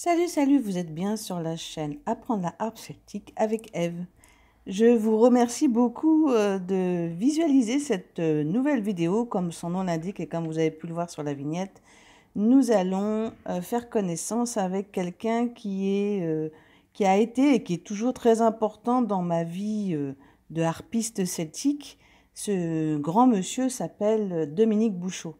Salut, salut, vous êtes bien sur la chaîne Apprendre la harpe celtique avec Eve. Je vous remercie beaucoup euh, de visualiser cette euh, nouvelle vidéo, comme son nom l'indique et comme vous avez pu le voir sur la vignette. Nous allons euh, faire connaissance avec quelqu'un qui, a été et qui est toujours très important dans ma vie de harpiste celtique. Ce grand monsieur s'appelle Dominique Bouchot.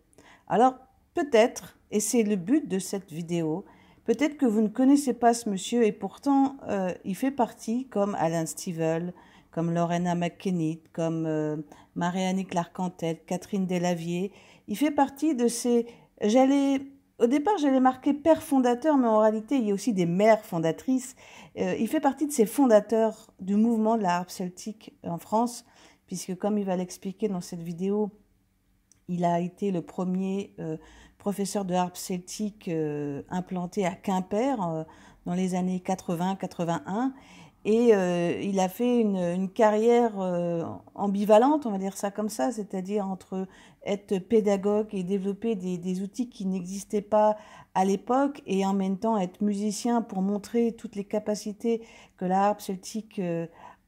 Alors, peut-être, et c'est le but de cette vidéo, Peut-être que vous ne connaissez pas ce monsieur et pourtant euh, il fait partie, comme Alain Stivell, comme Lorena McKennitt, comme marie euh, Marianne Clark-Cantel, Catherine Delavier. Il fait partie de ces. J'allais. Au départ, j'allais marquer père fondateur, mais en réalité, il y a aussi des mères fondatrices. Euh, il fait partie de ces fondateurs du mouvement de la harpe celtique en France, puisque comme il va l'expliquer dans cette vidéo, il a été le premier euh, professeur de harpe celtique euh, implanté à Quimper euh, dans les années 80-81. Et il a fait une, carrière ambivalente, on va dire ça comme ça, c'est-à-dire entre être pédagogue et développer des, outils qui n'existaient pas à l'époque et en même temps être musicien pour montrer toutes les capacités que la harpe celtique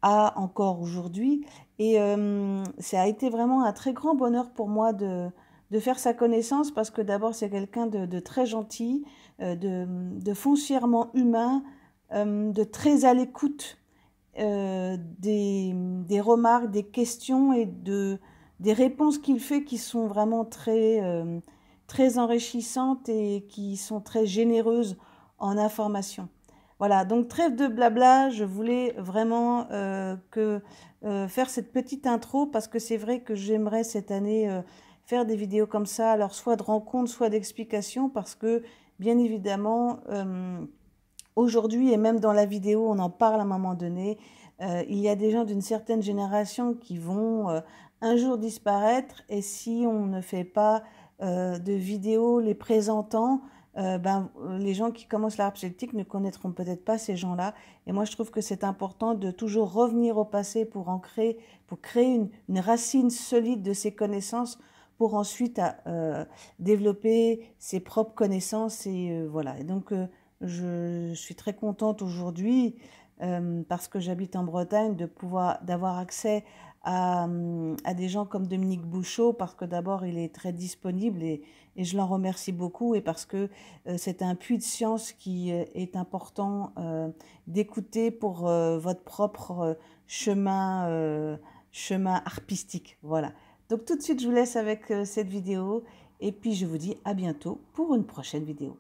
a encore aujourd'hui. Et euh, ça a été vraiment un très grand bonheur pour moi de, faire sa connaissance parce que d'abord c'est quelqu'un de, très gentil, euh, de, de, foncièrement humain, euh, de très à l'écoute des, remarques, des questions et des réponses qu'il fait qui sont vraiment très, très enrichissantes et qui sont très généreuses en information. Voilà, donc trêve de blabla, je voulais vraiment euh, que, euh, faire cette petite intro parce que c'est vrai que j'aimerais cette année euh, faire des vidéos comme ça, alors soit de rencontres, soit d'explications, parce que bien évidemment, aujourd'hui et même dans la vidéo, on en parle à un moment donné, il y a des gens d'une certaine génération qui vont un jour disparaître et si on ne fait pas de vidéos les présentant, euh, ben, les gens qui commencent l'art celtique ne connaîtront peut-être pas ces gens-là. Et moi, je trouve que c'est important de toujours revenir au passé pour ancrer créer, pour créer une, racine solide de ces connaissances pour ensuite euh, développer ses propres connaissances. Et euh, voilà. Et donc, je, suis très contente aujourd'hui parce que j'habite en Bretagne de pouvoir d'avoir accès euh, à, des gens comme Dominique Bouchot parce que d'abord il est très disponible et, je l'en remercie beaucoup et parce que euh, c'est un puits de science qui euh, est important d'écouter pour votre propre chemin, chemin artistique. Voilà. Donc tout de suite je vous laisse avec cette vidéo et puis je vous dis à bientôt pour une prochaine vidéo.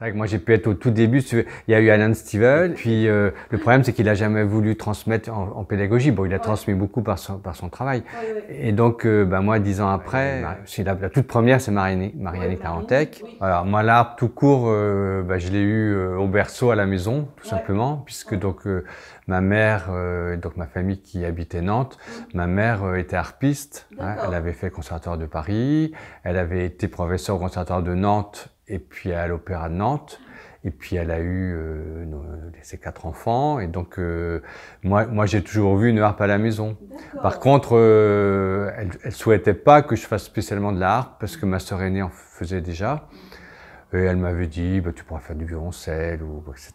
C'est vrai que moi j'ai pu être au tout début, il y a eu Alan Stevel, puis euh, le problème c'est qu'il a jamais voulu transmettre en, pédagogie. Bon, il a transmis beaucoup par son, par son travail. Et donc, euh, bah, moi dix ans après, la, toute première c'est Marianne, Marianne Tarantec. Alors moi l'art tout court, euh, bah, je l'ai eu au berceau à la maison, tout simplement, puisque donc ma mère, donc ma famille qui habitait Nantes, mm. ma mère était harpiste, hein. elle avait fait conservatoire de Paris, elle avait été professeure au conservatoire de Nantes et puis à l'Opéra de Nantes. Et puis elle a eu euh, ses quatre enfants. Et donc euh, moi, moi j'ai toujours vu une harpe à la maison. Par contre, euh, elle, elle souhaitait pas que je fasse spécialement de la harpe parce que ma sœur aînée en faisait déjà. Et elle m'avait dit, bah, tu pourras faire du violoncelle ou etc.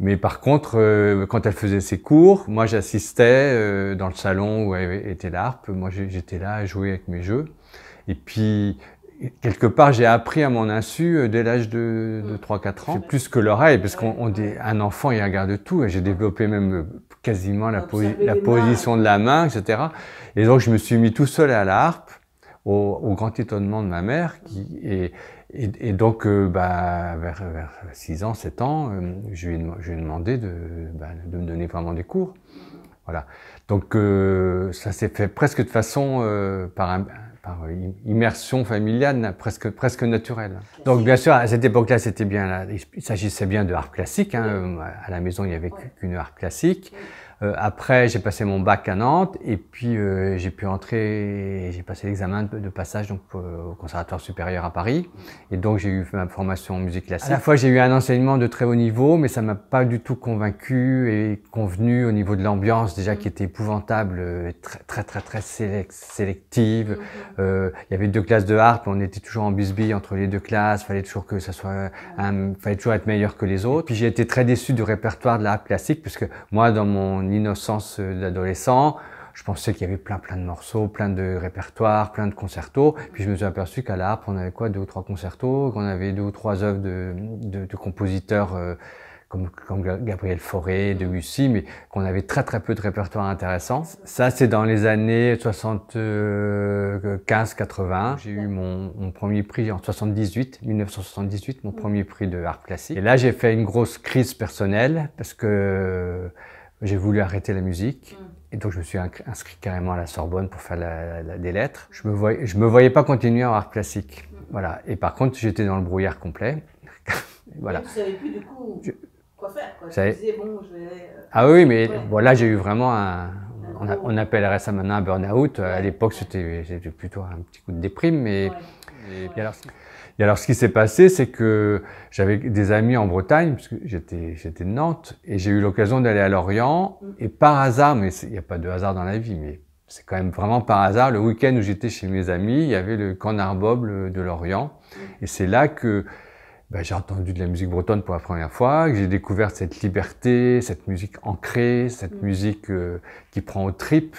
Mais par contre, quand elle faisait ses cours, moi j'assistais dans le salon où était l'harpe. Moi j'étais là à jouer avec mes jeux. Et puis quelque part, j'ai appris à mon insu euh, dès l'âge de, 3-4 mm. ans. C'est plus que l'oreille, parce qu'on un enfant, il regarde tout. Et j'ai développé même euh, quasiment la, la position de la main, etc. Et donc, je me suis mis tout seul à la harpe, au, grand étonnement de ma mère. Qui, et, et, donc, euh, bah, vers, 6 ans, 7 ans, je, lui ai, demandé de, bah, de me donner vraiment des cours. Voilà. Donc, ça s'est fait presque de façon par un par euh, immersion familiale presque, presque naturelle. Donc bien sûr, à cette époque-là, c'était bien, il s'agissait bien de harpe classique. Hein, à la maison, il n'y avait qu'une art classique. Euh, après, j'ai passé mon bac à Nantes et puis euh, j'ai pu entrer, j'ai passé l'examen de, passage donc euh, au conservatoire supérieur à Paris. Et donc j'ai eu ma formation en musique classique. À la fois, j'ai eu un enseignement de très haut niveau, mais ça m'a pas du tout convaincu et convenu au niveau de l'ambiance déjà mmh. qui était épouvantable, très très très, très sélective. Mmh, mmh. il y avait deux classes de harpe, on était toujours en bisbille entre les deux classes. Fallait toujours que ça soit, fallait toujours être meilleur que les autres. Puis j'ai été très déçu du répertoire de la harpe classique puisque moi dans mon l'innocence innocence d'adolescent, je pensais qu'il y avait plein plein de morceaux, plein de répertoires, plein de concertos. Puis je me suis aperçu qu'à la on avait quoi, deux ou trois concertos, qu'on avait deux ou trois œuvres de, compositeurs euh, comme, comme, Gabriel Fauré, Debussy, mais qu'on avait très très peu de répertoires intéressants. Ça, c'est dans les années 75-80. J'ai eu mon, premier prix en 78, 1978, mon premier prix de harpe classique. Et là, j'ai fait une grosse crise personnelle parce que j'ai voulu arrêter la musique. Mm. Et donc, je me suis inscrit carrément à la Sorbonne pour faire des lettres. Je me voyais, me voyais pas continuer en art classique. Mm. Voilà. Et par contre, j'étais dans le brouillard complet. voilà. ne savais plus du coup quoi faire. disais, bon, je vais... Euh, ah oui, mais voilà, là, j'ai eu vraiment un. On, appellerait ça maintenant un burn-out. À l'époque, c'était plutôt un petit coup de déprime. Mais... Et, alors, et alors, ce qui s'est passé, c'est que j'avais des amis en Bretagne, puisque j'étais, j'étais de Nantes, et j'ai eu l'occasion d'aller à Lorient. Mm. Et par hasard, mais il n'y a pas de hasard dans la vie, mais c'est quand même vraiment par hasard, le week-end où j'étais chez mes amis, il y avait le Canard de Lorient. Mm. Et c'est là que bah, j'ai entendu de la musique bretonne pour la première fois, que j'ai découvert cette liberté, cette musique ancrée, cette mm. musique euh, qui prend aux tripes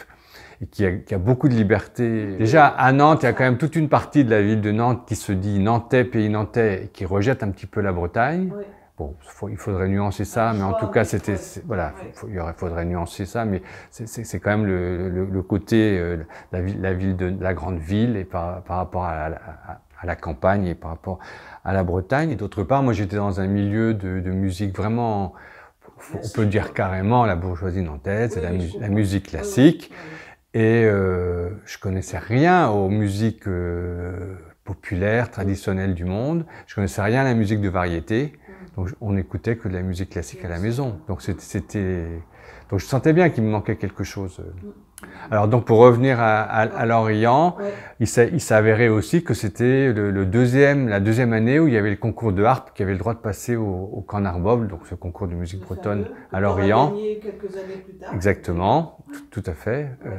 et qui a, a, beaucoup de liberté. Déjà, à Nantes, il y a quand même toute une partie de la ville de Nantes qui se dit Nantais, pays Nantais, et qui rejette un petit peu la Bretagne. Bon, il faudrait nuancer ça, mais en tout cas, c'était voilà, il faudrait nuancer ça, mais c'est quand même le, côté euh, la, ville, la de la grande ville et par, rapport à la, campagne et par rapport à la Bretagne. Et d'autre part, moi, j'étais dans un milieu de, musique vraiment, on peut dire carrément la bourgeoisie nantaise, c'est la, musique classique. Et euh, je connaissais rien aux musiques euh, populaires, traditionnelles du monde. Je connaissais rien à la musique de variété. Donc on n'écoutait que de la musique classique à la maison. Donc c'était, donc je sentais bien qu'il me manquait quelque chose. Euh, alors donc pour revenir à, l'Orient, il s'avérait aussi que c'était le, deuxième, la deuxième année où il y avait le concours de harpe qui avait le droit de passer au, au Mobile, donc ce concours de musique bretonne à l'Orient. Exactement, tout, à fait. Euh,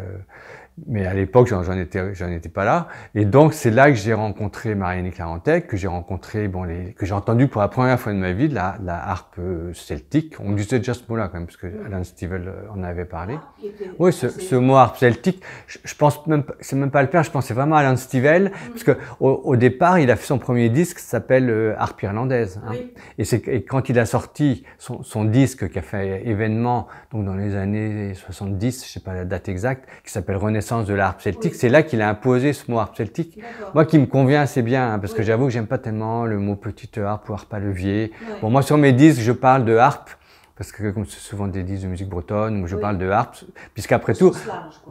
mais à l'époque, j'en étais, j'en étais pas là. Et donc, c'est là que j'ai rencontré Marianne Clarentec, que j'ai rencontré, bon, les, que j'ai entendu pour la première fois de ma vie la, la harpe euh, celtique. On disait déjà ce mot-là, quand même, parce que Alan euh, en avait parlé. Ah, oui, ce, ce mot harpe celtique, je, pense même, c'est même pas le père, je pensais vraiment à Alan Stivel mm. parce que au, départ, il a fait son premier disque, s'appelle euh, Harpe irlandaise. Hein. Et c'est, et quand il a sorti son, son disque qui a fait événement, donc dans les années 70, je sais pas la date exacte, qui s'appelle Renaissance sens de l'harpe celtique. C'est là qu'il a imposé ce mot harpe celtique. Moi, qui me convient assez bien, hein, parce que j'avoue que j'aime pas tellement le mot petite harpe ou harpe à levier. Bon, moi, sur mes disques, je parle de harpe parce que comme c'est souvent des disques de musique bretonne, où je parle de harpe, puisqu'après tout,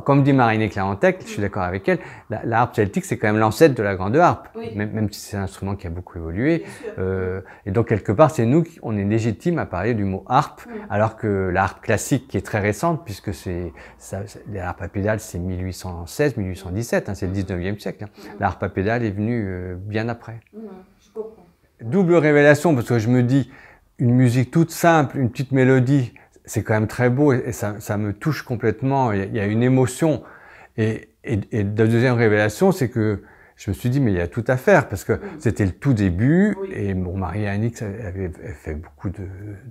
comme dit Marine Clarentec, je suis mm. d'accord avec elle, la, harpe celtique, c'est quand même l'ancêtre de la grande harpe, même, si c'est un instrument qui a beaucoup évolué. Euh, et donc, quelque part, c'est nous, qui, on est légitime à parler du mot harpe, mm. alors que la harpe classique, qui est très récente, puisque c'est la harpe à pédale, c'est 1816, 1817, hein, c'est le 19e mm. siècle. Hein. La harpe à pédale est venue euh, bien après. Je Double révélation, parce que je me dis, une musique toute simple, une petite mélodie, c'est quand même très beau et, ça, ça me touche complètement. Il y, a une émotion. Et, et, et la deuxième révélation, c'est que je me suis dit, mais il y a tout à faire, parce que c'était le tout début, et mon mari Annick avait fait beaucoup de,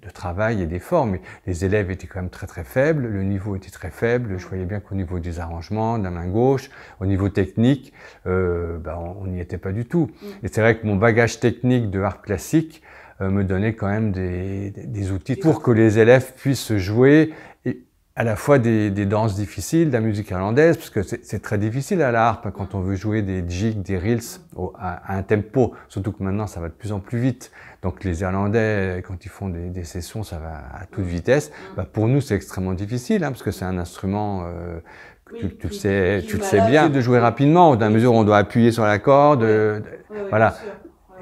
de travail et d'efforts, mais les élèves étaient quand même très très faibles, le niveau était très faible, je voyais bien qu'au niveau des arrangements, de la main gauche, au niveau technique, euh, ben, on n'y était pas du tout. Mm. Et c'est vrai que mon bagage technique de art classique, euh, me donner quand même des, des, outils pour que les élèves puissent jouer et à la fois des, des danses difficiles, de la musique irlandaise, parce que c'est très difficile à l'harpe quand on veut jouer des jigs, des reels à, un tempo, surtout que maintenant ça va de plus en plus vite. Donc les Irlandais, quand ils font des, sessions, ça va à toute vitesse. Mm. Bah, pour nous, c'est extrêmement difficile, hein, parce que c'est un instrument... Euh, tu, le sais, tu le sais bien, de jouer rapidement. Dans la mesure on doit appuyer sur la corde, euh, voilà.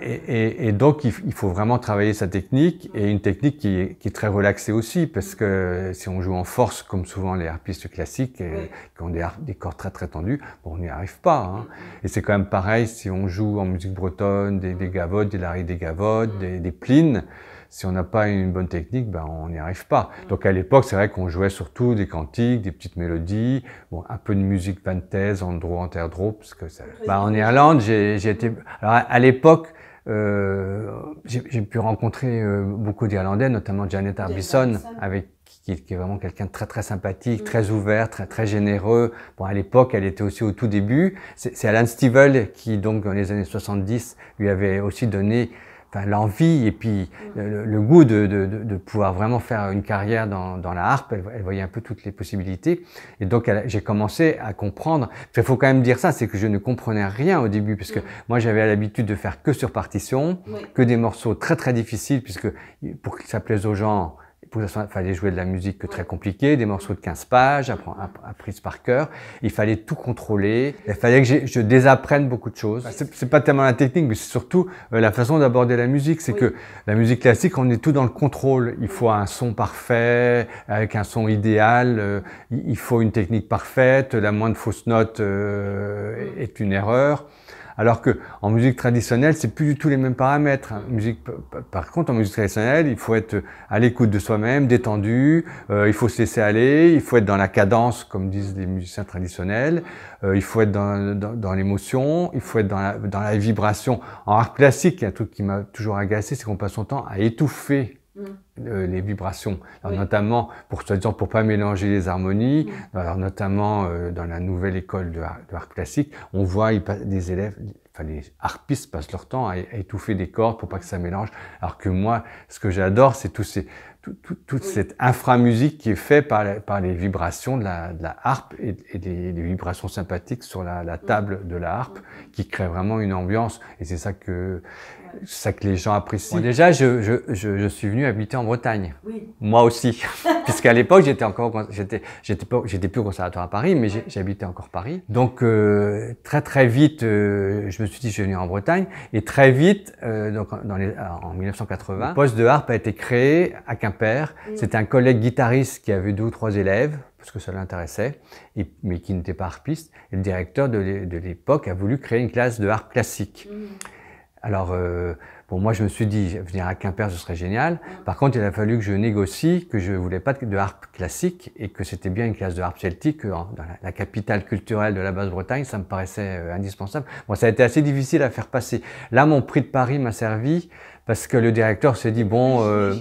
Et, et, donc, il, faut vraiment travailler sa technique et une technique qui est, qui est, très relaxée aussi, parce que si on joue en force, comme souvent les harpistes classiques, et, euh, qui ont des, des, cordes très très tendus, bon, on n'y arrive pas. Hein. Et c'est quand même pareil si on joue en musique bretonne, des, des gavottes, des laris des gavottes, mm. des, des plines. Si on n'a pas une bonne technique, ben on n'y arrive pas. Mm. Donc à l'époque, c'est vrai qu'on jouait surtout des cantiques, des petites mélodies, bon, un peu de musique panthèse, andro, anterdro, parce que ça... Ben, en Irlande, j'ai été... Alors à l'époque, euh, j'ai pu rencontrer euh, beaucoup d'Irlandais, notamment Janet Arbison, avec qui, est vraiment quelqu'un de très très sympathique, mm. très ouvert, très très généreux. Bon, à l'époque, elle était aussi au tout début. C'est Alan Stivell qui, donc, dans les années 70, lui avait aussi donné l'envie et puis le, goût de, de, pouvoir vraiment faire une carrière dans, dans la harpe. Elle, voyait un peu toutes les possibilités. Et donc, j'ai commencé à comprendre. Il faut quand même dire ça, c'est que je ne comprenais rien au début, puisque que moi, j'avais l'habitude de faire que sur partition, que des morceaux très, très difficiles, puisque pour que ça plaise aux gens, il fallait jouer de la musique très compliquée, des morceaux de 15 pages, apprises par cœur. Il fallait tout contrôler. Il fallait que je désapprenne beaucoup de choses. C'est pas tellement la technique, mais c'est surtout euh, la façon d'aborder la musique. C'est que la musique classique, on est tout dans le contrôle. Il faut un son parfait, avec un son idéal. Euh, il faut une technique parfaite. La moindre fausse note euh, est une erreur. Alors que en musique traditionnelle, c'est plus du tout les mêmes paramètres. Hein. par contre, en musique traditionnelle, il faut être à l'écoute de soi-même, détendu, euh, il faut se laisser aller, il faut être dans la cadence, comme disent les musiciens traditionnels, euh, il faut être dans, l'émotion, il faut être dans la, vibration. En art classique, il y a un truc qui m'a toujours agacé, c'est qu'on passe son temps à étouffer. Mmh. Euh, les vibrations, notamment pour soi-disant pour pas mélanger les harmonies, alors notamment euh, dans la nouvelle école de, l'art classique, on voit des élèves, enfin les harpistes passent leur temps à, étouffer des cordes pour pas que ça mélange, alors que moi, ce que j'adore, c'est tout ces, toute cette inframusique qui est faite par, les vibrations de la, harpe et, des, vibrations sympathiques sur la, table de la harpe, qui crée vraiment une ambiance, et c'est ça que ça que les gens apprécient. déjà, je, je, je, suis venu habiter en Bretagne. Moi aussi. Puisqu'à l'époque, j'étais encore, j'étais, j'étais pas, j'étais plus au conservatoire à Paris, mais j'habitais encore Paris. Donc, euh, très, très vite, euh, je me suis dit, je vais venir en Bretagne. Et très vite, euh, donc, dans les, en 1980, le poste de harpe a été créé à Quimper. C'était un collègue guitariste qui avait deux ou trois élèves parce que ça l'intéressait, mais qui n'était pas harpiste. Et le directeur de l'époque a voulu créer une classe de harpe classique. Alors, euh, bon, moi, je me suis dit, venir à Quimper, ce serait génial. Par contre, il a fallu que je négocie que je voulais pas de harpe classique et que c'était bien une classe de harpe celtique hein. dans la, capitale culturelle de la Basse-Bretagne. Ça me paraissait euh, indispensable. Bon, ça a été assez difficile à faire passer. Là, mon prix de Paris m'a servi parce que le directeur se dit bon, euh,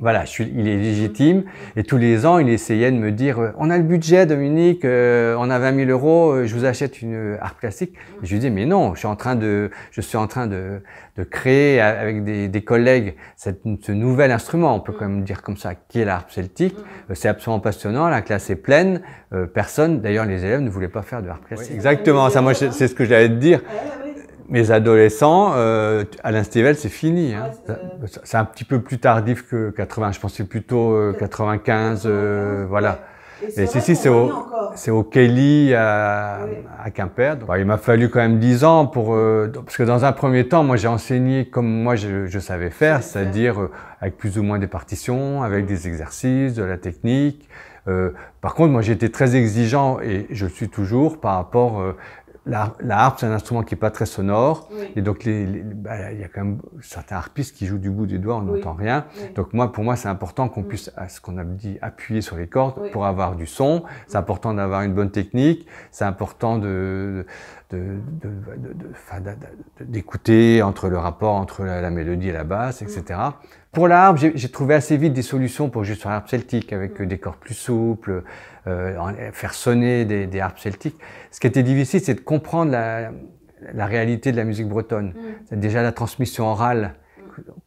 voilà, je suis, il est légitime. Mm-hmm. Et tous les ans, il essayait de me dire, euh, on a le budget, Dominique, euh, on a 20 000 euros, je vous achète une harpe classique. Mm-hmm. je lui dis mais non, je suis en train de, je suis en train de, de créer avec des, des collègues cette, ce nouvel instrument, on peut quand mm-hmm. même dire comme ça, qui est l'harpe celtique. C'est absolument passionnant, la classe est pleine. personne, d'ailleurs, les élèves ne voulaient pas faire de harpe classique. exactement, ça, moi, c'est ce que j'allais te dire. Ah mes adolescents, euh, Alain Stével, c'est fini. Hein. Ah, euh, c'est un petit peu plus tardif que 80. Je pensais plutôt 95, euh, euh, voilà. Et, si, si, c'est au, c'est au Kelly à, à Quimper. il m'a fallu quand même 10 ans pour, parce que dans un premier temps, moi j'ai enseigné comme moi je, je savais faire, c'est-à-dire avec plus ou moins des partitions, avec mm. des exercices, de la technique. Euh, par contre, moi, j'étais très exigeant et je le suis toujours par rapport la, harpe, c'est un instrument qui n'est pas très sonore. Et donc, bah, il y a quand même certains harpistes qui jouent du bout des doigts, on n'entend rien. Donc, moi, pour moi, c'est important qu'on puisse, à ce qu'on a dit, appuyer sur les cordes pour avoir du son. C'est important d'avoir une bonne technique. C'est important de, d'écouter entre le rapport entre la, mélodie et la basse, etc. Pour l'arbre, j'ai trouvé assez vite des solutions pour juste sur l'harpe celtique avec euh, des corps plus souples, euh, euh faire sonner des, des, celtiques. Ce qui était difficile, c'est de comprendre la, la, réalité de la musique bretonne. Mm. Déjà la transmission orale,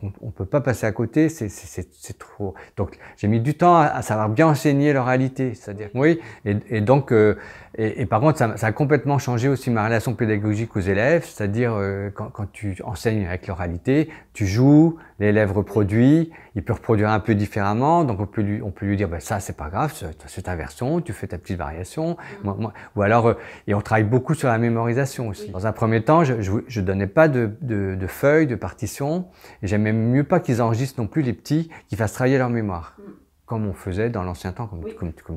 on, ne peut pas passer à côté, c'est trop. Donc j'ai mis du temps à, savoir bien enseigner leur réalité, c'est-à-dire oui. Et, et donc euh, et, et, par contre ça, ça, a complètement changé aussi ma relation pédagogique aux élèves, c'est-à-dire quand, quand tu enseignes avec l'oralité, tu joues, lèvres reproduit, il peut reproduire un peu différemment, donc on peut lui, on peut lui dire bah, ça c'est pas grave, c'est ta version, tu fais ta petite variation, mm. ou alors euh, et on travaille beaucoup sur la mémorisation aussi. Dans un premier temps, je, je, donnais pas de, de, feuilles, de partitions, et j'aimais mieux pas qu'ils enregistrent non plus les petits, qu'ils fassent travailler leur mémoire. Mm. Comme on faisait dans l'ancien temps, comme,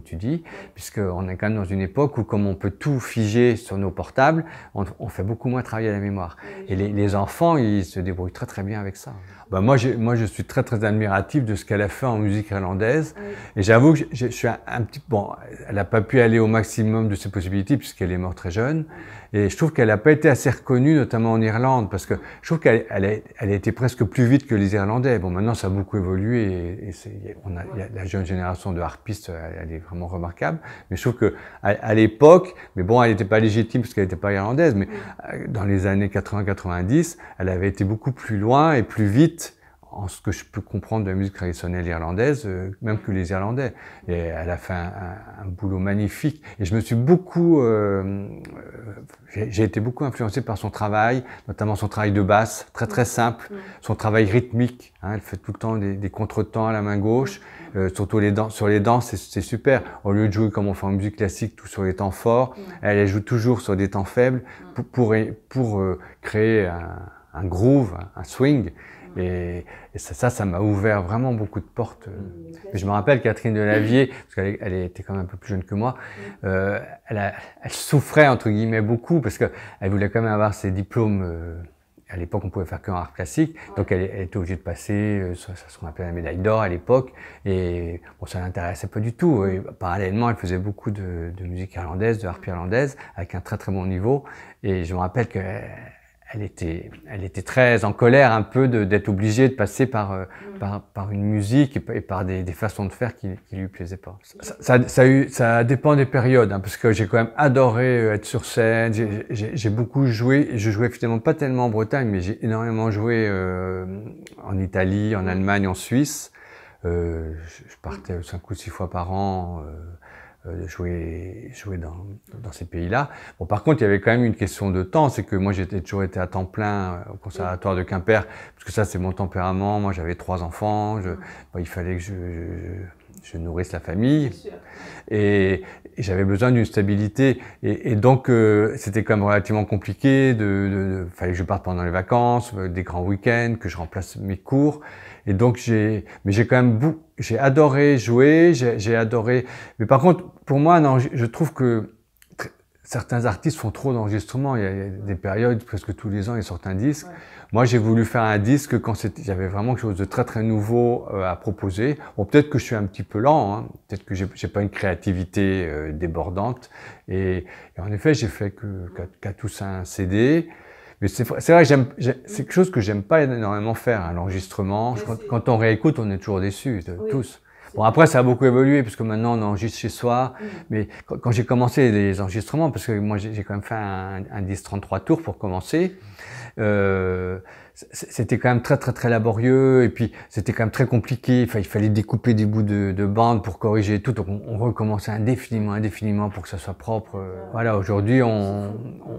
tu dis, puisqu'on est quand même dans une époque où, comme on peut tout figer sur nos portables, on, fait beaucoup moins travailler la mémoire. Et les, les enfants, ils se débrouillent très très bien avec ça. Bah, moi, moi, je suis très, très admiratif de ce qu'elle a fait en musique irlandaise. Et j'avoue que je, suis un, petit... Bon, elle n'a pas pu aller au maximum de ses possibilités puisqu'elle est morte très jeune. Et je trouve qu'elle n'a pas été assez reconnue, notamment en Irlande, parce que je trouve qu'elle elle a, elle été presque plus vite que les Irlandais. Bon, maintenant, ça a beaucoup évolué et, on a, la jeune génération de harpistes, elle, est vraiment remarquable. Mais je trouve que à, l'époque, mais bon, elle n'était pas légitime parce qu'elle n'était pas irlandaise, mais euh, dans les années 80-90, elle avait été beaucoup plus loin et plus vite en ce que je peux comprendre de la musique traditionnelle irlandaise, euh, même que les Irlandais. Et elle a fait un, boulot magnifique. Et je me suis beaucoup, euh, euh, j'ai été beaucoup influencé par son travail, notamment son travail de basse, très très simple, mm. Mm. son travail rythmique. Hein. elle fait tout le temps des, des contretemps à la main gauche, mm. surtout les Sur les dents, c'est super. Au lieu de jouer comme on fait en musique classique, tout sur les temps forts, elle, joue toujours sur des temps faibles pour pour, créer un groove, un swing. Et, ça, ça m'a ouvert vraiment beaucoup de portes. Euh. Mm, je me rappelle Catherine Delavier, parce qu'elle elle était quand même un peu plus jeune que moi, mm. euh, elle, elle, souffrait entre guillemets beaucoup parce qu'elle voulait quand même avoir ses diplômes. Euh, à l'époque, on pouvait faire qu'un art classique, donc elle, était obligée de passer euh, ce qu'on appelait la médaille d'or à l'époque, et bon, ça l'intéressait pas du tout. Et, mm. parallèlement, elle faisait beaucoup de, musique irlandaise, de harpe irlandaise, avec un très très bon niveau, et je me rappelle que elle était, elle était très en colère un peu d'être obligée de passer par, euh, mm. par, une musique et, par des, des, façons de faire qui, qui lui plaisaient pas. Ça, ça, ça, dépend des périodes, hein, parce que j'ai quand même adoré euh, être sur scène. J'ai beaucoup joué. Je jouais finalement pas tellement en Bretagne, mais j'ai énormément joué euh, en Italie, en mm. Allemagne, en Suisse. Euh, je partais cinq ou six fois par an. Euh, de jouer, jouer dans, dans ces pays-là. Bon, par contre, il y avait quand même une question de temps, c'est que moi j'ai toujours été à temps plein euh, au conservatoire de Quimper, parce que ça c'est mon tempérament, moi j'avais trois enfants, je, il fallait que je, je, je, nourrisse la famille, et, j'avais besoin d'une stabilité, et, donc euh, c'était quand même relativement compliqué, de, fallait que je parte pendant les vacances, des grands week-ends, que je remplace mes cours, et donc j'ai, mais j'ai quand même bou... j'ai adoré jouer, j'ai adoré. Mais par contre, pour moi, non, je trouve que certains artistes font trop d'enregistrements. Il y a des périodes, presque tous les ans, ils sortent un disque. Moi, j'ai voulu faire un disque quand j'avais vraiment quelque chose de très très nouveau euh, à proposer. Bon, peut-être que je suis un petit peu lent, hein. peut-être que j'ai pas une créativité euh, débordante. Et, en effet, j'ai fait que tous un CD. Mais c'est vrai que c'est quelque chose que j'aime pas énormément faire, hein, l'enregistrement. Quand, on réécoute, on est toujours déçu, euh, tous. Bon, après, ça a beaucoup évolué, puisque maintenant, on enregistre chez soi. Mm. Mais quand, j'ai commencé les enregistrements, parce que moi, j'ai quand même fait un, un 10-33 tours pour commencer. Euh, c'était quand même très très très laborieux et puis c'était quand même très compliqué. Enfin, il fallait découper des bouts de, de bandes pour corriger tout. Donc on, recommençait indéfiniment, indéfiniment pour que ça soit propre. Euh, voilà, aujourd'hui on,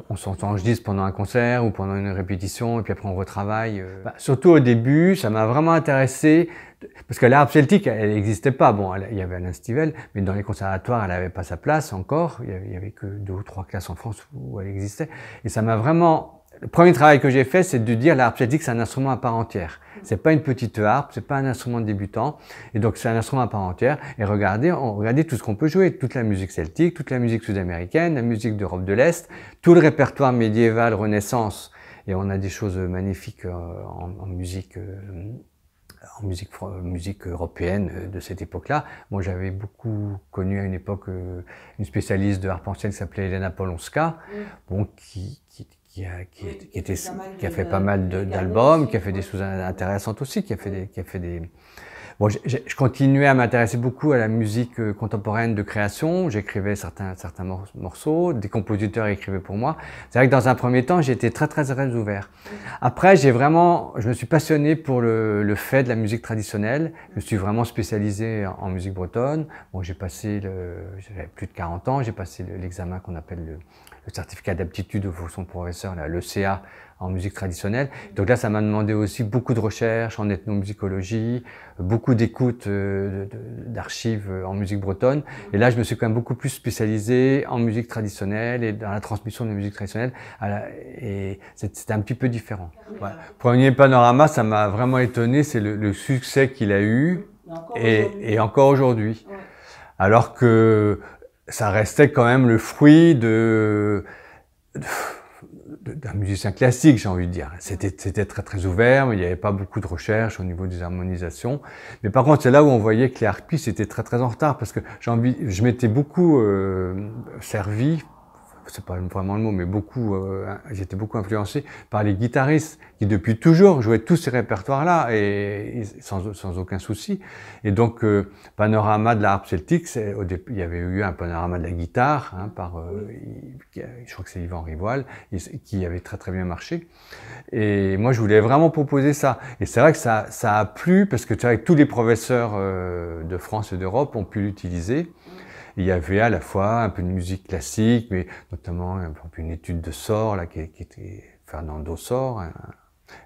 on, s'entend, je pendant un concert ou pendant une répétition et puis après on retravaille. Euh. Bah, surtout au début, ça m'a vraiment intéressé parce que l'harpe celtique, elle n'existait pas. Bon, il y avait Alain Stivel, mais dans les conservatoires, elle n'avait pas sa place encore. Il n'y il y avait que deux ou trois classes en France où elle existait. Et ça m'a vraiment le premier travail que j'ai fait, c'est de dire la harpe c'est un instrument à part entière. C'est pas une petite harpe, c'est pas un instrument débutant. Et donc, c'est un instrument à part entière. Et regardez, on, regardez tout ce qu'on peut jouer. Toute la musique celtique, toute la musique sud-américaine, la musique d'Europe de l'Est, tout le répertoire médiéval, renaissance. Et on a des choses magnifiques euh, en, musique. Euh, en musique, musique européenne euh, de cette époque-là. Moi, j'avais beaucoup connu à une époque une spécialiste de harpe ancienne qui s'appelait Elena Polonska, mm. bon, qui, qui a, fait pas mal d'albums, qui a fait des choses intéressantes aussi, qui a fait des, qui a fait des, Bon, je continuais à m'intéresser beaucoup à la musique euh, contemporaine de création. J'écrivais certains, certains morceaux, des compositeurs écrivaient pour moi. C'est vrai que dans un premier temps, j'étais très, très, très ouvert. Après, j'ai vraiment, je me suis passionné pour le, le, fait de la musique traditionnelle. Je me suis vraiment spécialisé en, musique bretonne. Bon, j'ai passé, j'avais plus de 40 ans, j'ai passé l'examen qu'on appelle le, certificat d'aptitude de fonction de professeur, l'ECA, en musique traditionnelle. Donc là, ça m'a demandé aussi beaucoup de recherches en ethnomusicologie, beaucoup d'écoute euh, d'archives en musique bretonne. Et là, je me suis quand même beaucoup plus spécialisé en musique traditionnelle et dans la transmission de musique traditionnelle. Et c'était un petit peu différent. Premier panorama, ça m'a vraiment étonné, c'est le, succès qu'il a eu et encore aujourd'hui. Alors que ça restait quand même le fruit de d'un musicien classique, j'ai envie de dire. C'était très très ouvert, il n'y avait pas beaucoup de recherche au niveau des harmonisations. Mais par contre, c'est là où on voyait que les harpistes étaient très très en retard parce que j'ai envie, je m'étais beaucoup euh, servi c'est pas vraiment le mot, mais beaucoup, euh, j'étais beaucoup influencé par les guitaristes qui depuis toujours jouaient tous ces répertoires-là et, sans, aucun souci. Et donc, euh, panorama de la harpe celtique, il y avait eu un panorama de la guitare hein, par, euh, je crois que c'est Yvan Rivoal, qui avait très très bien marché. Et moi, je voulais vraiment proposer ça. Et c'est vrai que ça, a plu parce que tu tous les professeurs de France et d'Europe ont pu l'utiliser il y avait à la fois un peu de musique classique, mais notamment euh, une étude de Sort, là, qui, était Fernando Sort, hein,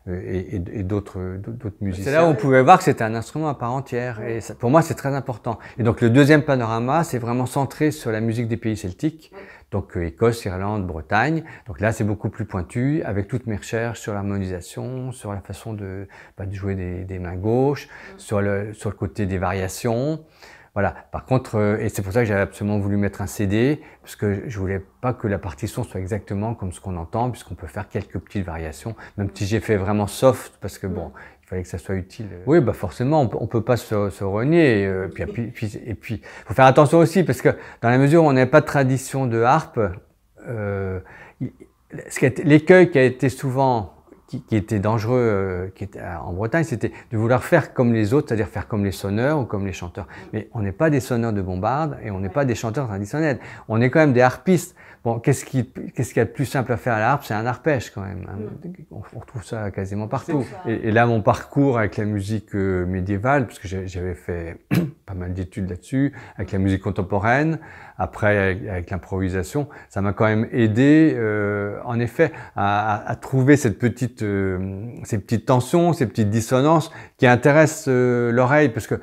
euh, et, d'autres bah, musiciens. C'est là où on pouvait voir que c'était un instrument à part entière, et pour moi c'est très important. Et donc le deuxième panorama, c'est vraiment centré sur la musique des pays celtiques, donc euh, Écosse, Irlande, Bretagne. Donc là c'est beaucoup plus pointu, avec toutes mes recherches sur l'harmonisation, sur la façon de, bah, de jouer des, des mains gauches, mm. sur le, sur le côté des variations. Voilà. Par contre, euh, et c'est pour ça que j'avais absolument voulu mettre un CD, parce que je voulais pas que la partition soit exactement comme ce qu'on entend, puisqu'on peut faire quelques petites variations, même si j'ai fait vraiment soft, parce que bon, mm. il fallait que ça soit utile. Euh. Oui, bah forcément, on, peut pas se, se renier. Euh, et, puis, et puis, et puis, faut faire attention aussi, parce que dans la mesure où on n'a pas de tradition de harpe, euh, l'écueil qui a été souvent qui, était dangereux euh, qui était, en Bretagne, c'était de vouloir faire comme les autres, c'est-à-dire faire comme les sonneurs ou comme les chanteurs. Mais on n'est pas des sonneurs de bombarde et on n'est pas des chanteurs traditionnels. On est quand même des harpistes. Bon, qu'est-ce qui, qu'est-ce qu'il y a de plus simple à faire à l'arpe C'est un arpège quand même. Hein. Mm. On, retrouve ça quasiment partout. Et, là, mon parcours avec la musique euh, médiévale, parce que j'avais fait pas mal d'études là-dessus, avec la musique contemporaine, après avec, l'improvisation, ça m'a quand même aidé, euh, en effet, à, trouver cette petite, euh, ces petites tensions, ces petites dissonances qui intéressent l'oreille, parce que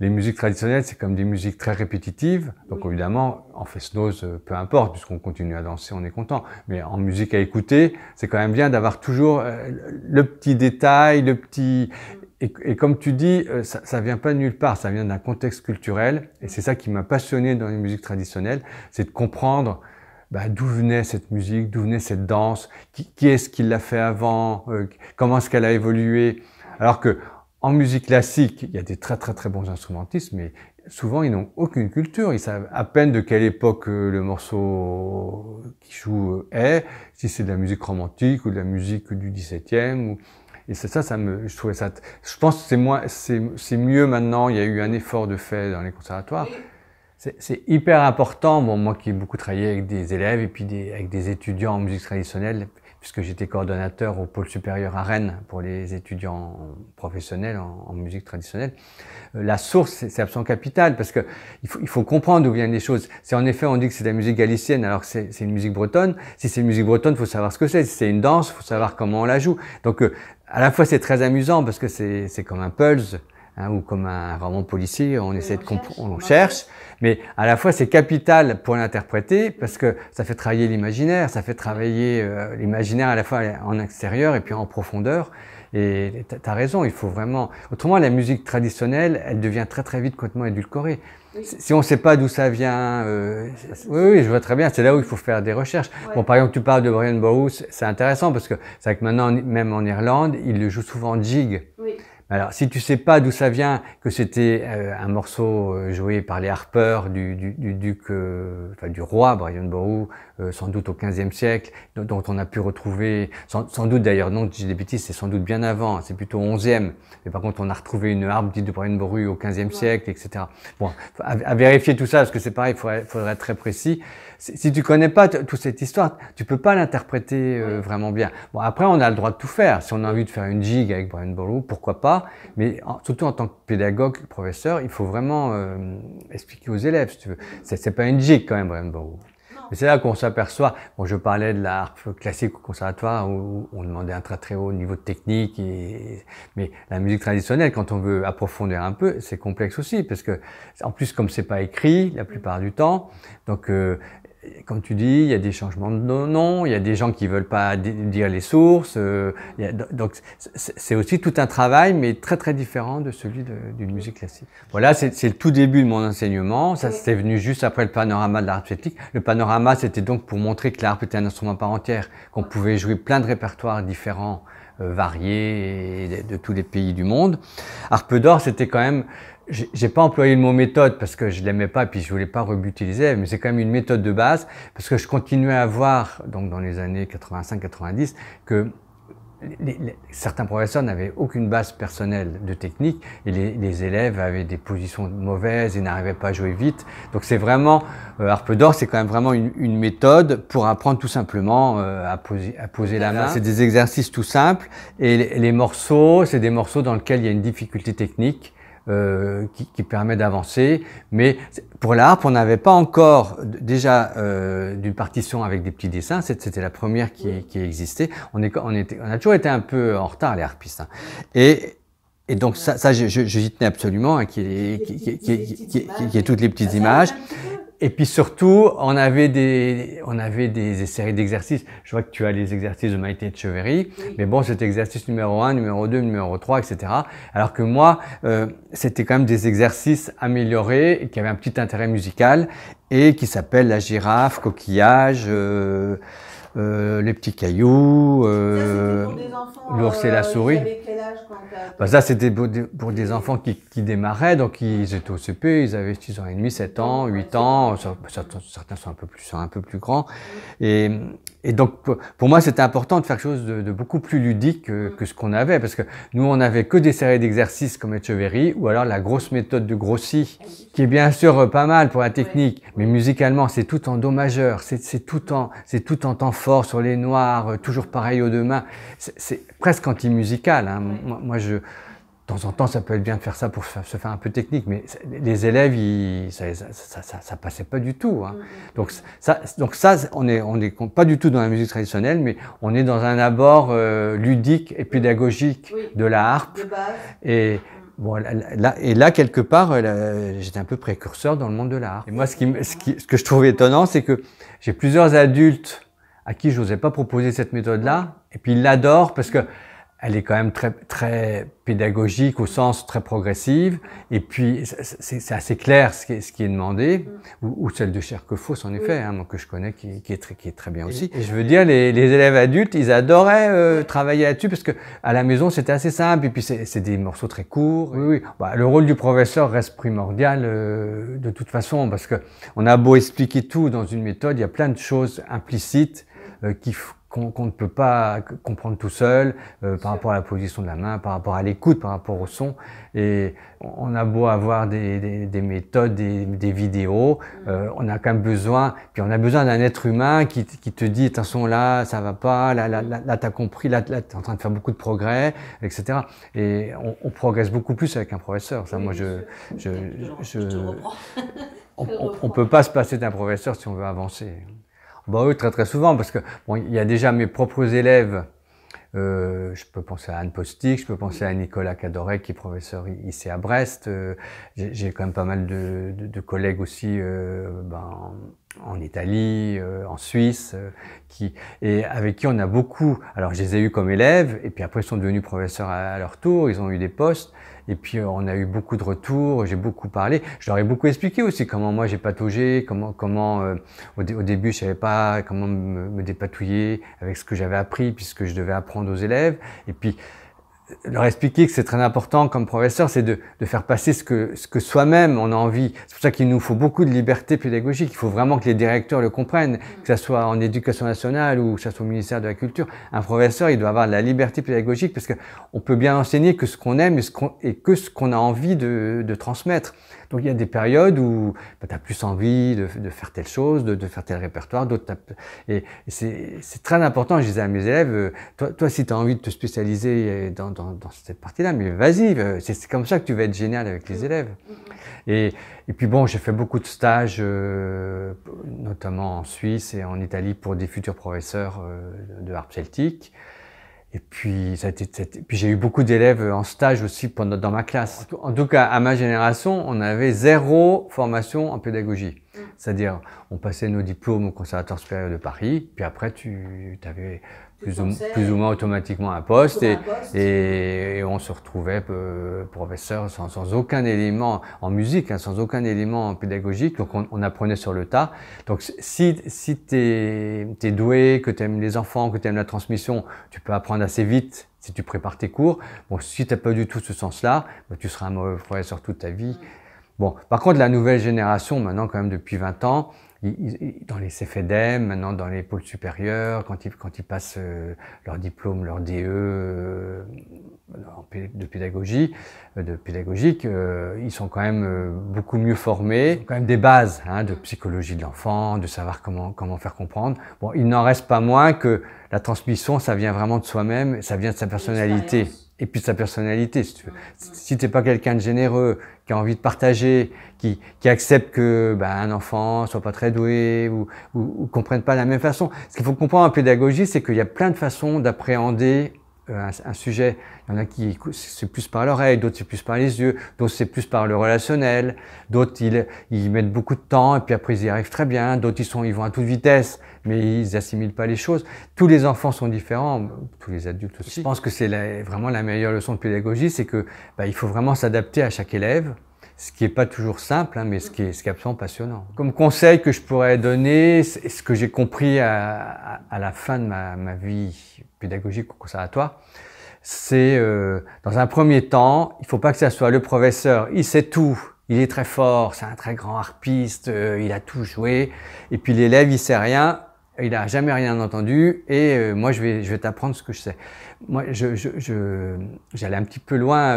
les musiques traditionnelles, c'est comme des musiques très répétitives. Donc évidemment, en fait, euh, peu importe, puisqu'on continue à danser, on est content. Mais en musique à écouter, c'est quand même bien d'avoir toujours euh, le petit détail, le petit... Mm. Et, comme tu dis, euh, ça, ne vient pas de nulle part, ça vient d'un contexte culturel. Et c'est ça qui m'a passionné dans les musiques traditionnelles, c'est de comprendre bah, d'où venait cette musique, d'où venait cette danse, qui, est-ce qui l'a fait avant, comment est-ce qu'elle a évolué. Alors que en musique classique, il y a des très très très bons instrumentistes, mais souvent ils n'ont aucune culture. Ils savent à peine de quelle époque euh, le morceau qu'ils jouent euh, est, si c'est de la musique romantique ou de la musique du 17e. Et c'est ça, ça me, je trouvais ça. Je pense que c'est moins, c'est mieux maintenant. Il y a eu un effort de fait dans les conservatoires. C'est hyper important. Bon, moi qui ai beaucoup travaillé avec des élèves et puis des, avec des étudiants en musique traditionnelle, puisque j'étais coordonnateur au pôle supérieur à Rennes pour les étudiants professionnels en, musique traditionnelle. Euh, la source, c'est absolument capital, parce que il faut, comprendre d'où viennent les choses. C'est en effet, on dit que c'est de la musique galicienne, alors que c'est une musique bretonne. Si c'est une musique bretonne, il faut savoir ce que c'est. Si c'est une danse, il faut savoir comment on la joue. Donc, euh, à la fois, c'est très amusant, parce que c'est comme un pulse, Hein, ou comme un roman policier, on essaie de on cherche, mais à la fois c'est capital pour l'interpréter parce que ça fait travailler l'imaginaire, ça fait travailler euh, l'imaginaire à la fois en extérieur et puis en profondeur. Et tu as raison, il faut vraiment. Autrement, la musique traditionnelle, elle devient très très vite complètement édulcorée. Si on ne sait pas d'où ça vient, euh, oui, oui, je vois très bien. C'est là où il faut faire des recherches. Bon, par exemple, tu parles de Brian Bowes, c'est intéressant parce que c'est vrai que maintenant, même en Irlande, il le joue souvent jig. Oui. Alors, si tu sais pas d'où ça vient, que c'était euh, un morceau euh, joué par les harpeurs du, du, duc, euh, enfin du roi Brian Boru, euh, sans doute au XVe siècle, dont on a pu retrouver, sans, doute d'ailleurs, non, j'ai des c'est sans doute bien avant, hein, c'est plutôt XIe. Mais par contre, on a retrouvé une harpe dite de Boru au XVe siècle, etc. Bon, à, vérifier tout ça, parce que c'est pareil, il faudrait, faudrait, être très précis. Si, tu connais pas toute cette histoire, tu peux pas l'interpréter euh, vraiment bien. Bon, après, on a le droit de tout faire. Si on a envie de faire une gigue avec Brian Boru, pourquoi pas Mais surtout en tant que pédagogue, professeur, il faut vraiment euh, expliquer aux élèves, si tu veux. C'est pas une gigue quand même, Brian Boru c'est là qu'on s'aperçoit, bon, je parlais de la classique au conservatoire où on demandait un très très haut niveau de technique, et... mais la musique traditionnelle, quand on veut approfondir un peu, c'est complexe aussi, parce que en plus comme c'est pas écrit la plupart du temps, donc euh, comme tu dis, il y a des changements de nom, il y a des gens qui veulent pas dire les sources. Euh, donc c'est aussi tout un travail, mais très très différent de celui d'une musique classique. Voilà, c'est le tout début de mon enseignement. Ça, c'est venu juste après le panorama de l'art esthétique. Le panorama, c'était donc pour montrer que l'art était un instrument par entière, qu'on pouvait jouer plein de répertoires différents euh, variés de, tous les pays du monde. Arpe d'or, c'était quand même j'ai pas employé le mot méthode parce que je l'aimais pas et puis je voulais pas rebutiliser, mais c'est quand même une méthode de base parce que je continuais à voir, donc dans les années 85-90, que les, certains professeurs n'avaient aucune base personnelle de technique et les, les élèves avaient des positions mauvaises et n'arrivaient pas à jouer vite. Donc c'est vraiment, euh, Harpe d'Or, c'est quand même vraiment une, une, méthode pour apprendre tout simplement euh, à poser, à poser la, la main. C'est des exercices tout simples et les, morceaux, c'est des morceaux dans lesquels il y a une difficulté technique euh, qui, qui, permet d'avancer. Mais pour la on n'avait pas encore déjà euh, d'une partition avec des petits dessins. C'était la première qui, qui existait. On, est, on, était, on a toujours été un peu en retard les harpistes. Hein. Et, et donc ça, ça j'y tenais absolument, hein, qui, est, est toutes les petites images. Et puis surtout, on avait des, on avait des séries d'exercices. Je vois que tu as les exercices de Maïté de Cheverry, mais bon, c'est exercice numéro 1, numéro 2, numéro 3, etc. Alors que moi, euh, c'était quand même des exercices améliorés qui avaient un petit intérêt musical et qui s'appellent la girafe, coquillage, euh, euh, les petits cailloux, euh, l'ours et la euh, souris. Bah, ça, c'était pour, pour, des enfants qui, démarraient, donc ils étaient au CP, ils avaient 6 ans et demi, 7 ans, 8 ans, certains, sont un peu plus, un peu plus grands. Et, et donc, pour moi, c'était important de faire quelque chose de, beaucoup plus ludique mm. que, ce qu'on avait, parce que nous, on n'avait que des séries d'exercices comme Echeverry, ou alors la grosse méthode de grossi, ah qui est bien sûr euh, pas mal pour la technique, mais musicalement, c'est tout en do majeur, c'est tout en c'est tout en temps fort sur les noirs, euh, toujours pareil aux deux mains. C'est presque anti-musical. Hein. moi, je de temps en temps, ça peut être bien de faire ça pour se faire un peu technique, mais les élèves, ils, ça, ça, ça, ça, passait pas du tout. Hein. Mm-hmm. Donc ça, donc ça, on est, on est pas du tout dans la musique traditionnelle, mais on est dans un abord euh, ludique et pédagogique de la harpe. Et mm-hmm. bon, là, et là quelque part, euh, j'étais un peu précurseur dans le monde de la harpe. Et moi, ce, qui, ce, ce que je trouve étonnant, c'est que j'ai plusieurs adultes à qui je n'osais pas proposer cette méthode-là, et puis ils l'adorent parce que elle est quand même très, très pédagogique au sens très progressive. Et puis, c'est assez clair ce qui est, ce qui est demandé, mm. ou, celle de fausse en effet, hein, que je connais, qui, est très, qui est très bien aussi. je veux dire, les, élèves adultes, ils adoraient euh, travailler là-dessus, parce que à la maison, c'était assez simple, et puis c'est des morceaux très courts. Oui, oui. Bah, le rôle du professeur reste primordial euh, de toute façon, parce que on a beau expliquer tout dans une méthode, il y a plein de choses implicites euh, qui, qu'on ne peut pas comprendre tout seul euh, par rapport à la position de la main, par rapport à l'écoute, par rapport au son. Et on a beau avoir des, méthodes, des, vidéos, mm. euh, on a quand même besoin, puis on a besoin d'un être humain qui, te dit attention là, ça va pas, là, là, là, t'as compris, là, là es en train de faire beaucoup de progrès, etc. Et on, progresse beaucoup plus avec un professeur. Ça, moi, je, je, on, on peut pas se passer d'un professeur si on veut avancer. Bah oui, très très souvent, parce que bon, il y a déjà mes propres élèves. Euh, je peux penser à Anne Postic, je peux penser à Nicolas Cadoret, qui est professeur ici à Brest. Euh, j'ai quand même pas mal de, de, de collègues aussi euh, ben, en Italie, euh, en Suisse, euh, qui, et avec qui on a beaucoup. Alors je les ai eus comme élèves, et puis après ils sont devenus professeurs à, leur tour, ils ont eu des postes, et puis on a eu beaucoup de retours, j'ai beaucoup parlé. Je leur ai beaucoup expliqué aussi comment moi j'ai pataugé, comment, comment euh, au, début je savais pas comment me, me dépatouiller avec ce que j'avais appris, puisque je devais apprendre aux élèves, et puis leur expliquer que c'est très important comme professeur, c'est de, faire passer ce que, ce que soi-même on a envie. C'est pour ça qu'il nous faut beaucoup de liberté pédagogique. Il faut vraiment que les directeurs le comprennent, que ce soit en éducation nationale ou que ce soit au ministère de la Culture. Un professeur, il doit avoir de la liberté pédagogique parce qu'on peut bien enseigner que ce qu'on aime et, que ce qu'on a envie de transmettre. Donc il y a des périodes où bah, tu as plus envie de, faire telle chose, de, faire tel répertoire, d'autres et, et c'est très important. Je disais à mes élèves, euh, toi, si tu as envie de te spécialiser euh, dans, cette partie-là, mais vas-y, euh, c'est comme ça que tu vas être génial avec les mm. élèves. Mm, mm. Et, puis bon, j'ai fait beaucoup de stages, notamment en Suisse et en Italie pour des futurs professeurs de harpe celtique. Et puis, ça puis j'ai eu beaucoup d'élèves euh, en stage aussi pendant, dans ma classe. En tout cas, à ma génération, on avait zéro formation en pédagogie. Mm. C'est-à-dire, on passait nos diplômes au Conservatoire supérieur de Paris, puis après, tu avais plus ou, moins automatiquement un poste, et, Et, on se retrouvait euh, professeur sans, sans, aucun élément en musique, hein, sans aucun élément pédagogique, donc on, apprenait sur le tas. Donc si, si tu es, doué, que tu aimes les enfants, que tu aimes la transmission, tu peux apprendre assez vite si tu prépares tes cours. Bon, si tu n'as pas du tout ce sens-là, bah, tu seras un mauvais professeur toute ta vie. Bon, par contre, la nouvelle génération, maintenant quand même depuis 20 ans, dans les CFEDEM, maintenant dans les pôles supérieurs, quand ils, quand ils passent euh, leur diplôme, leur DE euh, de pédagogie, euh, de pédagogique, ils sont quand même beaucoup mieux formés, quand même des bases hein, de psychologie de l'enfant, de savoir comment, comment faire comprendre. Bon, il n'en reste pas moins que la transmission, ça vient vraiment de soi-même, ça vient de sa personnalité et puis sa personnalité, si tu veux. Si t'es pas quelqu'un de généreux, qui a envie de partager, qui, qui accepte que ben, un enfant soit pas très doué ou, ou, ou comprenne pas de la même façon. Ce qu'il faut comprendre en pédagogie, c'est qu'il y a plein de façons d'appréhender un, un, sujet. Il y en a qui, c'est plus par l'oreille, d'autres c'est plus par les yeux, d'autres c'est plus par le relationnel, d'autres ils, ils, mettent beaucoup de temps et puis après ils y arrivent très bien, d'autres ils, ils vont à toute vitesse, mais ils assimilent pas les choses. Tous les enfants sont différents, tous les adultes aussi. Je pense que c'est vraiment la meilleure leçon de pédagogie, c'est que bah, il faut vraiment s'adapter à chaque élève, ce qui n'est pas toujours simple, hein, mais ce qui, est, ce est absolument passionnant. Comme conseil que je pourrais donner, ce que j'ai compris à, la fin de ma, vie pédagogique au conservatoire, c'est euh, dans un premier temps, il ne faut pas que ça soit le professeur, il sait tout, il est très fort, c'est un très grand harpiste, euh, il a tout joué, et puis l'élève, il sait rien, il n'a jamais rien entendu, et euh, moi, je vais, je vais t'apprendre ce que je sais. Moi, j'allais je, je, un petit peu loin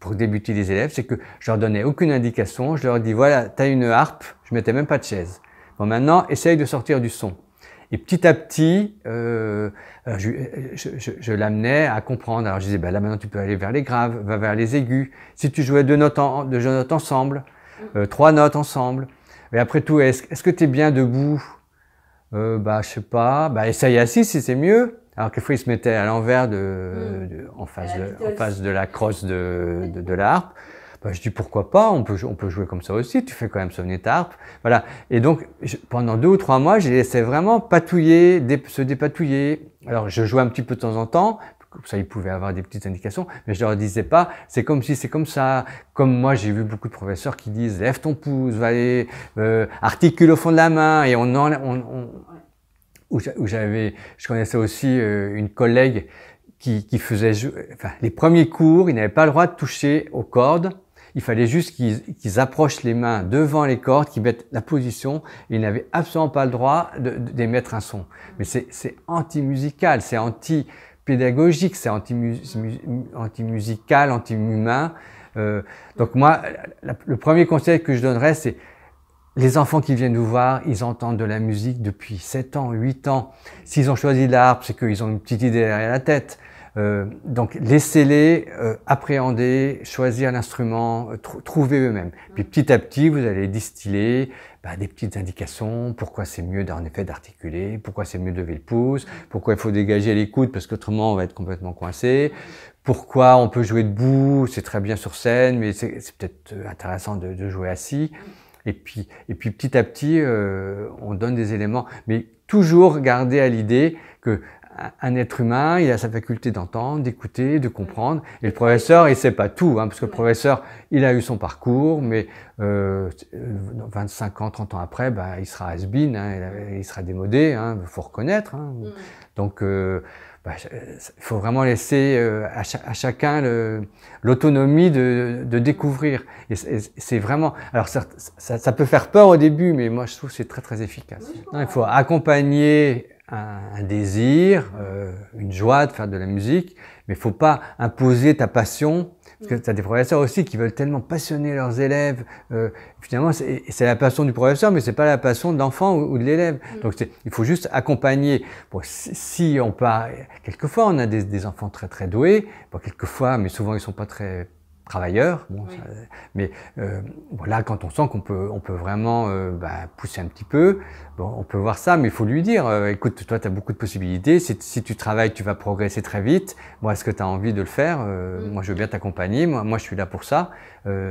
pour débuter les élèves, c'est que je leur donnais aucune indication, je leur dis voilà, tu as une harpe, je mettais même pas de chaise. Bon, maintenant, essaye de sortir du son. Et petit à petit, euh, euh, je, l'amenais à comprendre. Alors je disais, bah, là maintenant tu peux aller vers les graves, va vers les aigus. Si tu jouais deux notes, en, deux notes ensemble, euh, trois notes ensemble. Et après tout, est-ce que tu es bien debout euh, Bah je sais pas. Bah essaye assis si c'est mieux. Alors qu'il se mettait à l'envers de, hmm. en face de, en face de la crosse de, de, bah, je dis pourquoi pas, on peut, on peut jouer comme ça aussi, tu fais quand même sonner ta harpe. Voilà. Et donc, pendant deux ou trois mois, j'ai laissé vraiment patouiller, se dépatouiller. Alors, je jouais un petit peu de temps en temps, comme ça ils pouvaient avoir des petites indications, mais je leur disais pas, c'est comme si c'est comme ça. Comme moi, j'ai vu beaucoup de professeurs qui disent, lève ton pouce, va aller, euh, articule au fond de la main, et on, enlève... on, on où j'avais, je connaissais aussi euh, une collègue qui, faisait enfin, les premiers cours, ils n'avaient pas le droit de toucher aux cordes. Il fallait juste qu'ils approchent les mains devant les cordes, qu'ils mettent la position. Ils n'avaient absolument pas le droit d'émettre un son. Mais c'est anti-musical, c'est anti-pédagogique, c'est anti-musical, anti-humain. Euh, donc moi, le premier conseil que je donnerais, c'est les enfants qui viennent nous voir, ils entendent de la musique depuis 7 ans, 8 ans. S'ils ont choisi l'harpe, c'est qu'ils ont une petite idée derrière la tête. Euh, donc laissez-les euh, appréhender, choisir l'instrument, euh, trouver eux-mêmes. Puis petit à petit, vous allez distiller bah, des petites indications, pourquoi c'est mieux en effet d'articuler, pourquoi c'est mieux de lever le pouce, pourquoi il faut dégager les coudes parce qu'autrement on va être complètement coincé, pourquoi on peut jouer debout, c'est très bien sur scène, mais c'est peut-être intéressant de, jouer assis. Et puis, et puis petit à petit, euh, on donne des éléments. Mais toujours garder à l'idée que un être humain, il a sa faculté d'entendre, d'écouter, de comprendre. Et le professeur, il sait pas tout, hein, parce que le professeur, il a eu son parcours, mais euh, 25 ans, 30 ans après, bah, il sera has-been, hein, il sera démodé, hein, faut reconnaître. Hein. Mm. Donc euh, bah, il faut vraiment laisser euh, à, chacun l'autonomie de, découvrir. c'est vraiment. Alors ça, ça, peut faire peur au début, mais moi je trouve que c'est très très efficace. il faut accompagner un, désir, euh, une joie de faire de la musique, mais il faut pas imposer ta passion parce que tu as des professeurs aussi qui veulent tellement passionner leurs élèves. Euh, finalement, c'est la passion du professeur, mais ce n'est pas la passion de l'enfant ou, de l'élève. Mm. Donc, il faut juste accompagner. si, on part, quelquefois, on a des, enfants très très doués. Bon, quelquefois, mais souvent, ils sont pas très travailleurs. Bon, ça, mais euh, voilà, quand on sent qu'on peut, on peut vraiment euh, bah, pousser un petit peu, bon, on peut voir ça, mais il faut lui dire, euh, écoute, toi, tu as beaucoup de possibilités, si, si, tu travailles, tu vas progresser très vite, bon est-ce que tu as envie de le faire mm. Moi, je veux bien t'accompagner, moi, moi, je suis là pour ça,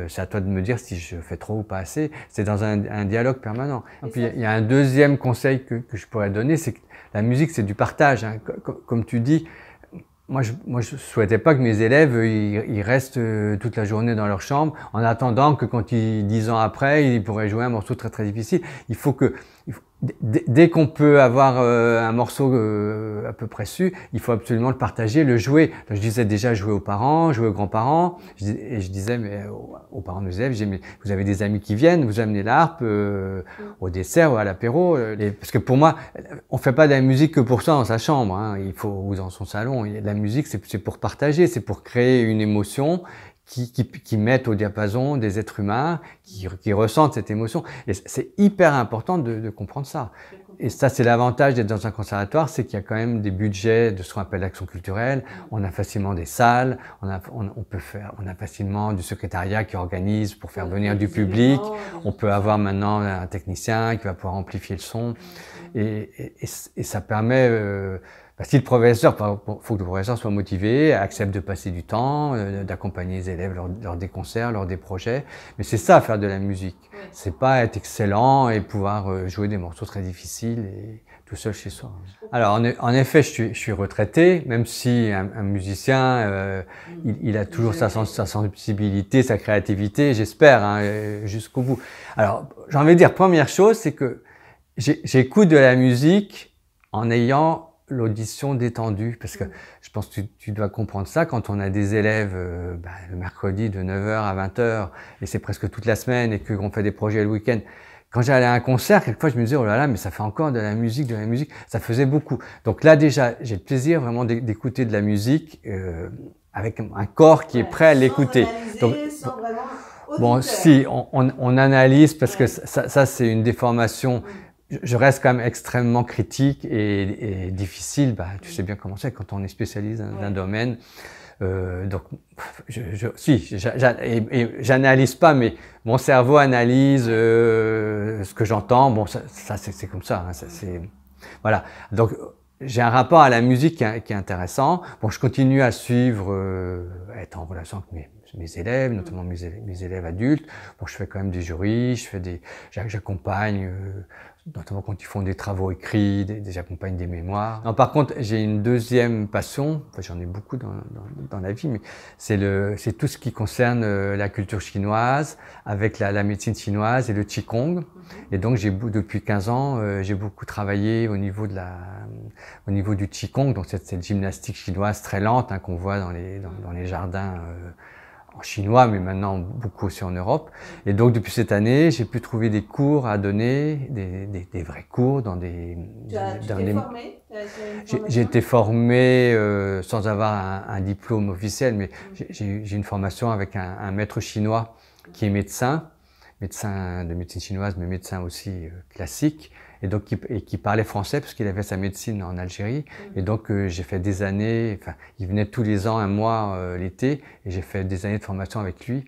c'est à toi de me dire si je fais trop ou pas assez, c'est dans un, un, dialogue permanent. puis, il y, a un deuxième conseil que, que je pourrais donner, c'est que la musique, c'est du partage, hein. comme tu dis, moi, je ne souhaitais pas que mes élèves ils, restent euh, toute la journée dans leur chambre en attendant que quand ils, dix ans après, ils pourraient jouer un morceau très très difficile. Il faut que... Il faut, dès qu'on peut avoir euh, un morceau euh, à peu près su, il faut absolument le partager, le jouer. je disais déjà jouer aux parents, jouer aux grands-parents. et je disais mais, euh, aux, parents de Joseph, mais vous avez des amis qui viennent, vous amenez l'harpe au dessert ou à l'apéro. parce que pour moi, on fait pas de la musique que pour soi dans sa chambre. Hein. il faut ou dans son salon. La musique, c'est pour partager, c'est pour créer une émotion qui, qui, qui, mettent au diapason des êtres humains, qui, qui ressentent cette émotion. Et c'est hyper important de, de, comprendre ça. Et ça, c'est l'avantage d'être dans un conservatoire, c'est qu'il y a quand même des budgets de ce qu'on appelle l'action culturelle. On a facilement des salles, on, a, on, peut faire, on a facilement du secrétariat qui organise pour faire venir du public. On peut avoir maintenant un technicien qui va pouvoir amplifier le son, et, et, et ça permet. Euh, bah, si le professeur, faut que le professeur soit motivé, accepte de passer du temps, euh, d'accompagner les élèves lors, des concerts, lors des projets. Mais c'est ça faire de la musique. C'est pas être excellent et pouvoir euh, jouer des morceaux très difficiles et tout seul chez soi. Alors en, e, effet, je suis, retraité, même si un, musicien, euh, mm. il, a toujours sa, sa sensibilité, sa créativité, j'espère, hein, jusqu'au bout. Alors j'ai envie de dire, première chose, c'est que j'écoute de la musique en ayant l'audition détendue, parce que mm. je pense que tu, tu, dois comprendre ça quand on a des élèves euh, bah, le mercredi de 9h à 20h, et c'est presque toute la semaine, et qu'on fait des projets le week-end. Quand j'allais à un concert, quelquefois je me disais, oh là là, mais ça fait encore de la musique, de la musique, ça faisait beaucoup. Donc là déjà, j'ai le plaisir vraiment d'écouter de la musique euh, avec un corps qui est prêt à l'écouter. Bon, si, on, on, analyse parce que ça, ça c'est une déformation je reste quand même extrêmement critique et, et difficile. Bah, tu sais bien comment c'est quand on est spécialiste dans un domaine. Euh, donc, je, je si, j'analyse pas, mais mon cerveau analyse euh, ce que j'entends. Bon, ça, ça c'est comme ça. Hein, voilà. Donc, j'ai un rapport à la musique qui, est, intéressant. Bon, je continue à suivre, euh, être en relation avec mes mes élèves, mm. notamment mes, élèves adultes. Bon, je fais quand même des jurys, je fais des, j'accompagne, euh, notamment quand ils font des travaux écrits, des, j'accompagne des mémoires. Non, par contre, j'ai une deuxième passion, enfin, j'en ai beaucoup dans, dans, dans, la vie, mais c'est le, c'est tout ce qui concerne euh, la culture chinoise, avec la, la médecine chinoise et le qigong. Mm-hmm. Et donc, j'ai depuis 15 ans, euh, j'ai beaucoup travaillé au niveau de la, au niveau du qigong, donc cette, cette gymnastique chinoise très lente hein, qu'on voit dans les, dans, dans les jardins en chinois, mais maintenant beaucoup aussi en Europe. Et donc depuis cette année, j'ai pu trouver des cours à donner, des, des, des vrais cours dans des. Tu, as, dans formé J'ai été formé euh, sans avoir un, diplôme officiel, mais mm. j'ai une formation avec un, un, maître chinois qui est médecin, médecin de médecine chinoise, mais médecin aussi euh, classique, et donc qui, et qui parlait français parce qu'il avait sa médecine en Algérie. Mm-hmm. Et donc euh, j'ai fait des années, enfin, il venait tous les ans, un mois euh, l'été, et j'ai fait des années de formation avec lui.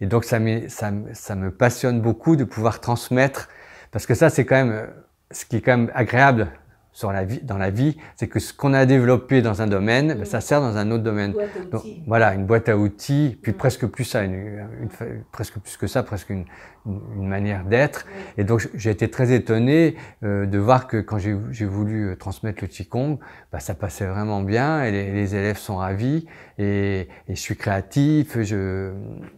Et donc ça, ça, ça me passionne beaucoup de pouvoir transmettre, parce que ça c'est quand même euh, ce qui est quand même agréable la vie, dans la vie, c'est que ce qu'on a développé dans un domaine, ben, ça mm. sert dans un autre domaine. Donc, voilà, une boîte à outils, puis mm. presque plus ça, une, presque plus que ça, presque une, manière d'être. Et donc, j'ai été très étonné euh, de voir que quand j'ai voulu euh, transmettre le Qigong, ben, ça passait vraiment bien, et les, les élèves sont ravis, et, et, je suis créatif, je,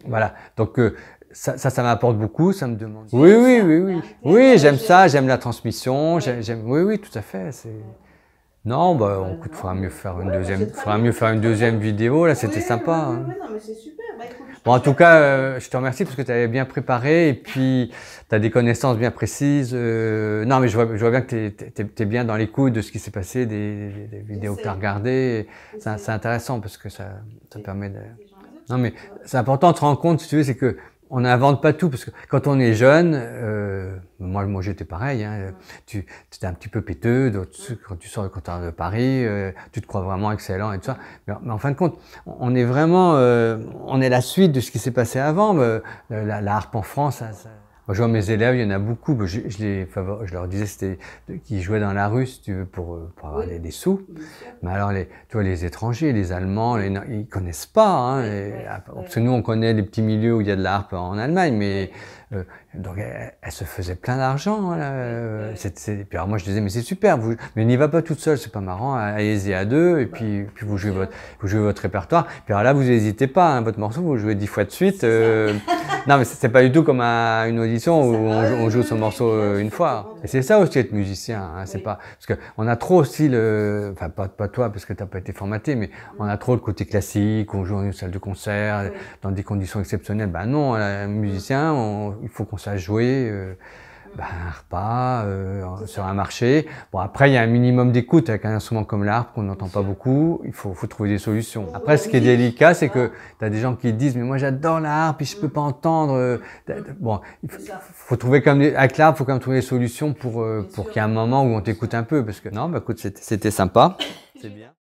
voilà. Donc, euh, ça, ça, ça m'apporte beaucoup, ça me demande. Oui, oui, oui, oui. Oui, j'aime ça, j'aime la transmission, j'aime, oui, oui, tout à fait. C'est... Non, bah, on écoute, fera mieux faire une deuxième, faudra mieux faire une deuxième vidéo. Là, c'était sympa. Hein. non, mais c'est super. Bah, bon, en tout cas, euh, je te remercie parce que tu avais bien préparé et puis tu as des connaissances bien précises. Euh, non, mais je vois, je vois bien que tu es, bien dans l'écoute de ce qui s'est passé, des, vidéos que tu as regardées. C'est intéressant parce que ça, ça permet de... Non, mais c'est important de te rendre compte, si tu veux, c'est que on n'invente pas tout parce que quand on est jeune, euh, moi, moi j'étais pareil. Hein, tu t'es un petit peu péteux quand tu sors quand de Paris, euh, tu te crois vraiment excellent et tout ça. Mais, en fin de compte, on est vraiment, euh, on est la suite de ce qui s'est passé avant. la, harpe en France. Moi, je vois mes élèves, il y en a beaucoup, je, les je leur disais c'était jouaient dans la rue, tu veux, pour, euh, avoir des, sous. Mais alors, les, tu vois, les étrangers, les Allemands, les... ils connaissent pas. Hein, ah, parce que nous, on connaît les petits milieux où il y a de l'harpe en Allemagne, mais euh, donc elle, se faisait plein d'argent. Et hein, euh, puis moi, je disais mais c'est super, vous... mais n'y va pas toute seule, c'est pas marrant. Hein, allez-y à deux et puis, bah, puis vous jouez votre, vous jouez votre répertoire. Puis alors là, vous n'hésitez pas, votre morceau, vous jouez dix fois de suite. non, mais c'est pas du tout comme une audition où on, joue ce morceau euh, une fois. Et c'est ça aussi être musicien. Hein, c'est pas parce on a trop aussi le, enfin pas, pas toi parce que t'as pas été formaté, mais on a trop le côté classique. On joue dans une salle de concert dans des conditions exceptionnelles. Ben non, un euh, musicien, il faut qu'on sache jouer. Euh, ben, un repas, euh, sur un marché. Bon, après, il y a un minimum d'écoute avec un hein, instrument comme l'harpe qu'on n'entend pas beaucoup. Il faut, faut, trouver des solutions. Après, ce qui est délicat, c'est que ah. tu as des gens qui disent, mais moi, j'adore l'art puis et je peux pas entendre. Euh, bon, il faut, faut trouver comme avec l'harpe, faut quand même trouver des solutions pour, euh, pour qu'il y ait un moment où on t'écoute un peu parce que non, bah, écoute, c'était sympa. C'est bien.